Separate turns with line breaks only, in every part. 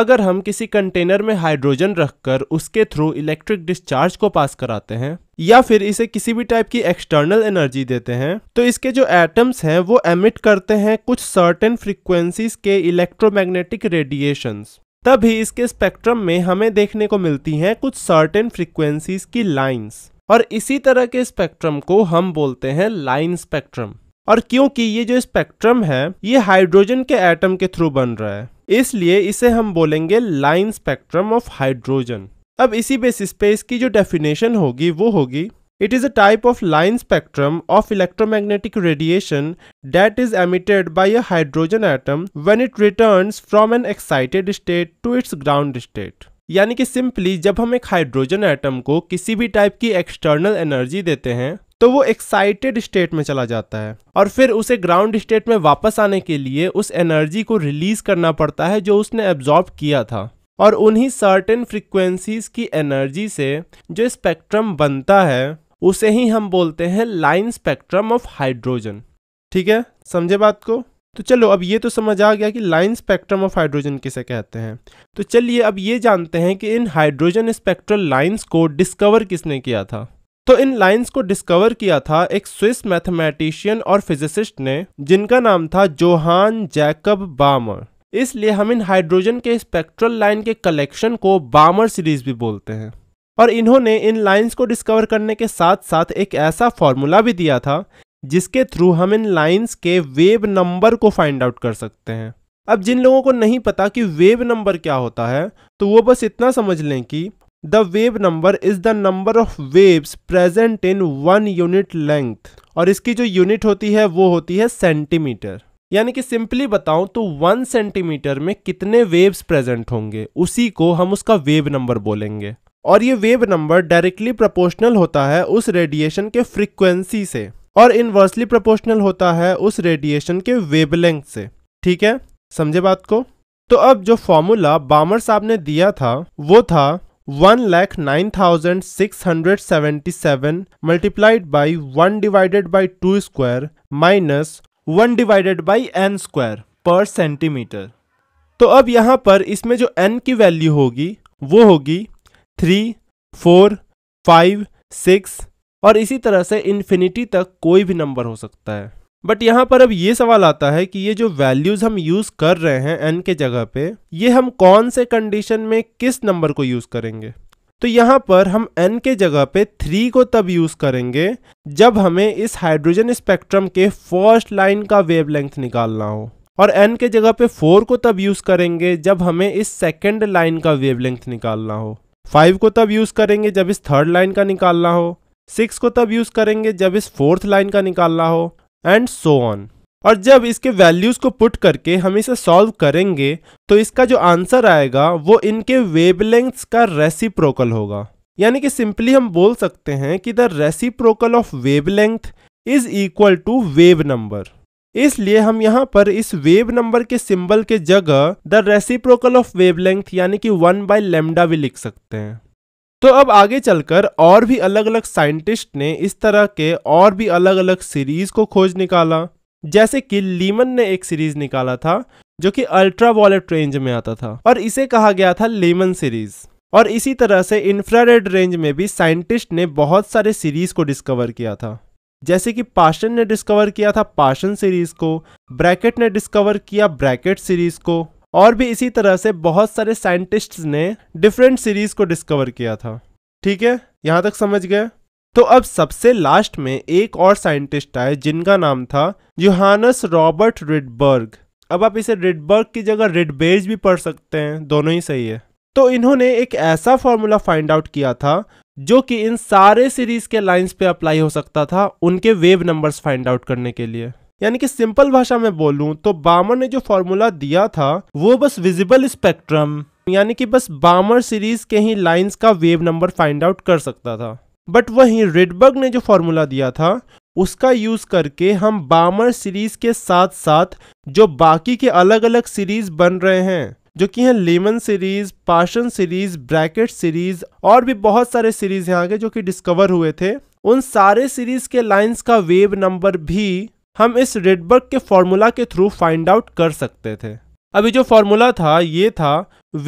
अगर हम किसी कंटेनर में हाइड्रोजन रखकर उसके थ्रू इलेक्ट्रिक डिस्चार्ज को पास कराते हैं या फिर इसे किसी भी टाइप की एक्सटर्नल एनर्जी देते हैं तो इसके जो एटम्स हैं वो एमिट करते हैं कुछ सर्टेन फ्रीक्वेंसीज के इलेक्ट्रोमैग्नेटिक रेडिएशंस तभी इसके स्पेक्ट्रम में हमें देखने को मिलती हैं कुछ सर्टेन फ्रिक्वेंसीज की लाइंस और इसी तरह के स्पेक्ट्रम को हम बोलते हैं लाइन स्पेक्ट्रम और क्योंकि ये जो स्पेक्ट्रम है ये हाइड्रोजन के एटम के थ्रू बन रहा है इसलिए इसे हम बोलेंगे लाइन स्पेक्ट्रम ऑफ हाइड्रोजन अब इसी बेसिस पे इसकी जो डेफिनेशन होगी वो होगी it is a type of line spectrum of electromagnetic radiation that is emitted by a hydrogen atom when it return from an excited state to its ground state यानी कि सिंपली जब हम एक हाइड्रोजन एटम को किसी भी type की external energy देते हैं तो वो एक्साइटेड स्टेट में चला जाता है और फिर उसे ग्राउंड स्टेट में वापस आने के लिए उस एनर्जी को रिलीज करना पड़ता है जो उसने एब्जॉर्ब किया था और उन्हीं सर्टेन फ्रिक्वेंसीज की एनर्जी से जो स्पेक्ट्रम बनता है उसे ही हम बोलते हैं लाइन स्पेक्ट्रम ऑफ हाइड्रोजन ठीक है समझे बात को तो चलो अब ये तो समझ आ गया कि लाइन स्पेक्ट्रम ऑफ हाइड्रोजन किसे कहते हैं तो चलिए अब ये जानते हैं कि इन हाइड्रोजन स्पेक्ट्रल लाइंस को डिस्कवर किसने किया था तो इन लाइंस को डिस्कवर किया था एक स्विस मैथमेटिशियन और फिजिसिस्ट ने जिनका नाम था जोहान जैकब बामर इसलिए हम इन हाइड्रोजन के स्पेक्ट्रल लाइन के कलेक्शन को बामर सीरीज भी बोलते हैं और इन्होंने इन लाइंस को डिस्कवर करने के साथ साथ एक ऐसा फॉर्मूला भी दिया था जिसके थ्रू हम इन लाइंस के वेव नंबर को फाइंड आउट कर सकते हैं अब जिन लोगों को नहीं पता कि वेव नंबर क्या होता है तो वो बस इतना समझ लें कि the wave number is the number of waves present in one unit length और इसकी जो यूनिट होती है वो होती है सेंटीमीटर यानी कि सिंपली बताऊं तो वन सेंटीमीटर में कितने वेव्स प्रेजेंट होंगे उसी को हम उसका वेव नंबर बोलेंगे और ये वेव नंबर डायरेक्टली प्रोपोर्शनल होता है उस रेडिएशन के फ्रीक्वेंसी से और इनवर्सली प्रोपोर्शनल होता है उस रेडिएशन के वेवलेंथ से ठीक है समझे बात को तो अब जो फॉर्मूला बामर साहब ने दिया था वो था one lakh nine thousand six hundred seventy seven multiplied by one divided by two square minus one divided by n square per centimetre तो अब यहाँ पर इसमें जो एन की वैल्यू होगी वो होगी थ्री फोर फाइव सिक्स और इसी तरह से इन्फिनिटी तक कोई भी नंबर हो सकता है बट यहाँ पर अब ये सवाल आता है कि ये जो वैल्यूज हम यूज कर रहे हैं एन के जगह पे ये हम कौन से कंडीशन में किस नंबर को यूज करेंगे तो यहाँ पर हम एन के जगह पे थ्री को तब यूज करेंगे जब हमें इस हाइड्रोजन स्पेक्ट्रम के फर्स्ट लाइन का वेवलेंथ निकालना हो और एन के जगह पे फोर को तब यूज करेंगे जब हमें इस सेकेंड लाइन का वेवलेंथ निकालना हो फाइव को तब यूज करेंगे जब इस थर्ड लाइन का निकालना हो सिक्स को तब यूज करेंगे जब इस फोर्थ लाइन का निकालना हो एंड सो ऑन और जब इसके वैल्यूज को पुट करके हम इसे सॉल्व करेंगे तो इसका जो आंसर आएगा वो इनके वेवलेंथ्स का रेसिप्रोकल होगा यानी कि सिंपली हम बोल सकते हैं कि the reciprocal of wavelength is equal to wave number इसलिए हम यहाँ पर इस वेव नंबर के सिंबल के जगह द रेसिप्रोकल ऑफ वेवलेंथ यानी कि वन बाई लेमडा भी लिख सकते हैं तो अब आगे चलकर और भी अलग अलग साइंटिस्ट ने इस तरह के और भी अलग अलग सीरीज को खोज निकाला जैसे कि लीमन ने एक सीरीज निकाला था जो कि अल्ट्रा वॉलेट रेंज में आता था और इसे कहा गया था लेमन सीरीज और इसी तरह से इंफ्रारेड रेंज में भी साइंटिस्ट ने बहुत सारे सीरीज को डिस्कवर किया था जैसे कि पाशन ने डिस्कवर किया था पाशन सीरीज को ब्रैकेट ने डिस्कवर किया ब्रैकेट सीरीज को और भी इसी तरह से बहुत सारे साइंटिस्ट ने डिफरेंट सीरीज को डिस्कवर किया था ठीक है यहां तक समझ गए तो अब सबसे लास्ट में एक और साइंटिस्ट आए जिनका नाम था जोहानस रॉबर्ट रिडबर्ग अब आप इसे रिडबर्ग की जगह रिडबेज भी पढ़ सकते हैं दोनों ही सही है तो इन्होंने एक ऐसा फॉर्मूला फाइंड आउट किया था जो कि इन सारे सीरीज के लाइंस पे अप्लाई हो सकता था उनके वेव नंबर्स फाइंड आउट करने के लिए यानी कि सिंपल भाषा में बोलूं तो बामर ने जो फॉर्मूला दिया था वो बस विजिबल स्पेक्ट्रम यानी कि बस बामर सीरीज के ही लाइंस का वेव नंबर फाइंड आउट कर सकता था बट वहीं रेडबर्ग ने जो फॉर्मूला दिया था उसका यूज़ करके हम बामर सीरीज के साथ साथ जो बाकी के अलग अलग सीरीज बन रहे हैं जो कि हैं Lyman series Paschen series Brackett series और भी बहुत सारे सीरीज यहाँ के जो कि डिस्कवर हुए थे उन सारे सीरीज के लाइंस का वेव नंबर भी हम इस रेडबर्ग के फॉर्मूला के थ्रू फाइंड आउट कर सकते थे अभी जो फॉर्मूला था ये था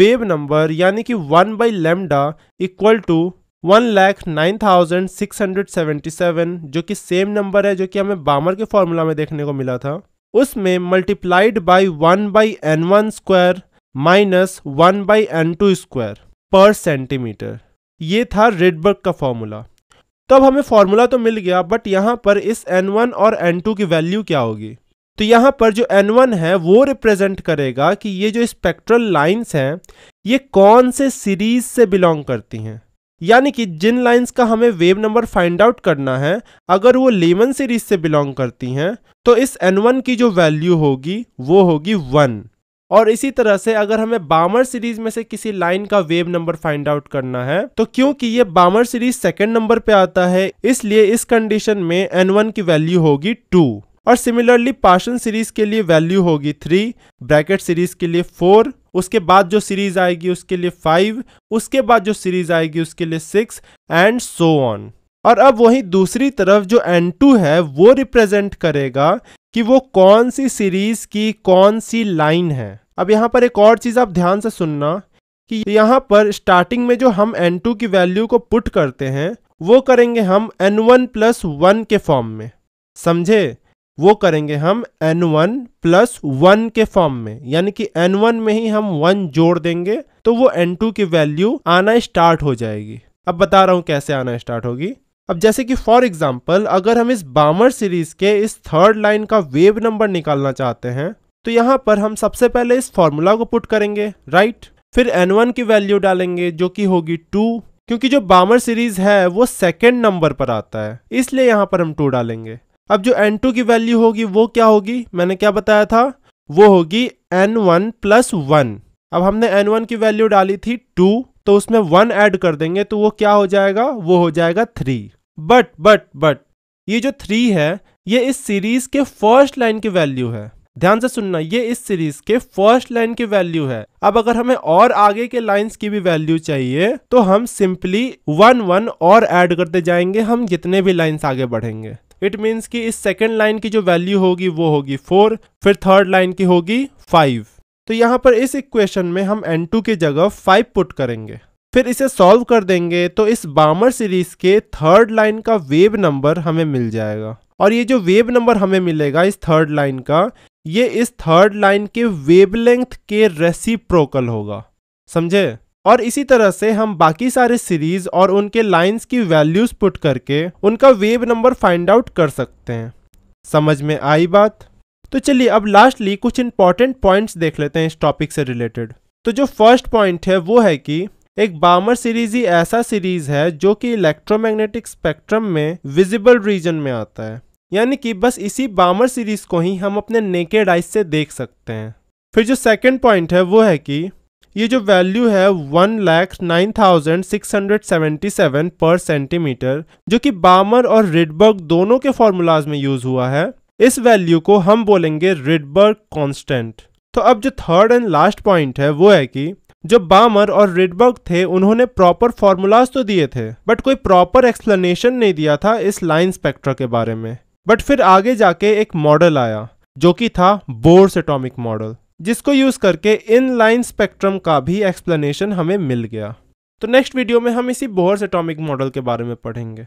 वेव नंबर यानी कि one by lambda equal to one lakh nine thousand six hundred seventy seven जो कि सेम नंबर है जो कि हमें बामर के फॉर्मूला में देखने को मिला था उसमें multiplied by one by n one square minus one by n two square per centimetre ये था रेडबर्ग का फॉर्मूला तब हमें फॉर्मूला तो मिल गया बट यहाँ पर इस एन वन और एन टू की वैल्यू क्या होगी तो यहाँ पर जो एन वन है वो रिप्रेजेंट करेगा कि ये जो स्पेक्ट्रल लाइन्स हैं ये कौन से सीरीज से बिलोंग करती हैं यानी कि जिन लाइंस का हमें वेव नंबर फाइंड आउट करना है अगर वो लेमन सीरीज से बिलोंग करती हैं तो इस एन वन की जो वैल्यू होगी वो होगी वन और इसी तरह से अगर हमें बामर सीरीज में से किसी लाइन का वेव नंबर फाइंड आउट करना है तो क्योंकि ये बामर सीरीज सेकंड नंबर पे आता है इसलिए इस कंडीशन में एन वन की वैल्यू होगी टू और सिमिलरली पाशन सीरीज के लिए वैल्यू होगी थ्री ब्रैकेट सीरीज के लिए फोर उसके बाद जो सीरीज आएगी उसके लिए फाइव उसके बाद जो सीरीज आएगी उसके लिए सिक्स एंड सो ऑन और अब वहीं दूसरी तरफ जो N2 है वो रिप्रेजेंट करेगा कि वो कौन सी सीरीज की कौन सी लाइन है अब यहाँ पर एक और चीज़ आप ध्यान से सुनना कि यहाँ पर स्टार्टिंग में जो हम N2 की वैल्यू को पुट करते हैं वो करेंगे हम N1 वन प्लस वन के फॉर्म में समझे वो करेंगे हम N1 वन प्लस वन के फॉर्म में यानी कि N1 में ही हम वन जोड़ देंगे तो वो N2 की वैल्यू आना स्टार्ट हो जाएगी अब बता रहा हूँ कैसे आना स्टार्ट होगी अब जैसे कि फॉर एग्जाम्पल अगर हम इस बामर सीरीज के इस थर्ड लाइन का वेव नंबर निकालना चाहते हैं तो यहाँ पर हम सबसे पहले इस फॉर्मूला को पुट करेंगे राइट फिर एन वन की वैल्यू डालेंगे जो कि होगी टू क्योंकि जो बामर सीरीज है वो सेकेंड नंबर पर आता है इसलिए यहाँ पर हम टू डालेंगे अब जो एन टू की वैल्यू होगी वो क्या होगी मैंने क्या बताया था वो होगी एन वन प्लस वन अब हमने एन वन की वैल्यू डाली थी टू तो उसमें वन ऐड कर देंगे तो वो क्या हो जाएगा वो हो जाएगा थ्री बट बट बट ये जो थ्री है ये इस सीरीज के फर्स्ट लाइन की वैल्यू है ध्यान से सुनना ये इस सीरीज के फर्स्ट लाइन की वैल्यू है अब अगर हमें और आगे के लाइंस की भी वैल्यू चाहिए तो हम सिंपली वन वन और ऐड करते जाएंगे हम जितने भी लाइंस आगे बढ़ेंगे इट मीन्स कि इस सेकेंड लाइन की जो वैल्यू होगी वो होगी फोर फिर थर्ड लाइन की होगी फाइव तो यहाँ पर इस इक्वेशन में हम एन टू के जगह फाइव पुट करेंगे फिर इसे सॉल्व कर देंगे तो इस बामर सीरीज के थर्ड लाइन का वेव नंबर हमें मिल जाएगा और ये जो वेव नंबर हमें मिलेगा इस थर्ड लाइन का ये इस थर्ड लाइन के वेवलेंथ के रेसिप्रोकल होगा समझे और इसी तरह से हम बाकी सारे सीरीज और उनके लाइंस की वैल्यूज पुट करके उनका वेव नंबर फाइंड आउट कर सकते हैं समझ में आई बात तो चलिए अब लास्टली कुछ इंपॉर्टेंट पॉइंट्स देख लेते हैं इस टॉपिक से रिलेटेड तो जो फर्स्ट पॉइंट है वो है कि एक बामर सीरीज ही ऐसा सीरीज है जो कि इलेक्ट्रोमैग्नेटिक स्पेक्ट्रम में विजिबल रीजन में आता है यानी कि बस इसी बामर सीरीज को ही हम अपने नेकेड आइज से देख सकते हैं फिर जो सेकंड पॉइंट है वो है कि ये जो वैल्यू है one lakh nine thousand six hundred seventy seven per centimetre जो कि बामर और रिडबर्ग दोनों के फॉर्मूलाज में यूज़ हुआ है इस वैल्यू को हम बोलेंगे रिडबर्ग कांस्टेंट तो अब जो थर्ड एंड लास्ट पॉइंट है वो है कि जो बामर और रिडबर्ग थे उन्होंने प्रॉपर फॉर्मूलाज तो दिए थे बट कोई प्रॉपर एक्सप्लेनेशन नहीं दिया था इस लाइन स्पेक्ट्रा के बारे में बट फिर आगे जाके एक मॉडल आया जो कि था बोर्स एटॉमिक मॉडल जिसको यूज करके इन लाइन स्पेक्ट्रम का भी एक्सप्लेनेशन हमें मिल गया तो नेक्स्ट वीडियो में हम इसी बोर्स एटॉमिक मॉडल के बारे में पढ़ेंगे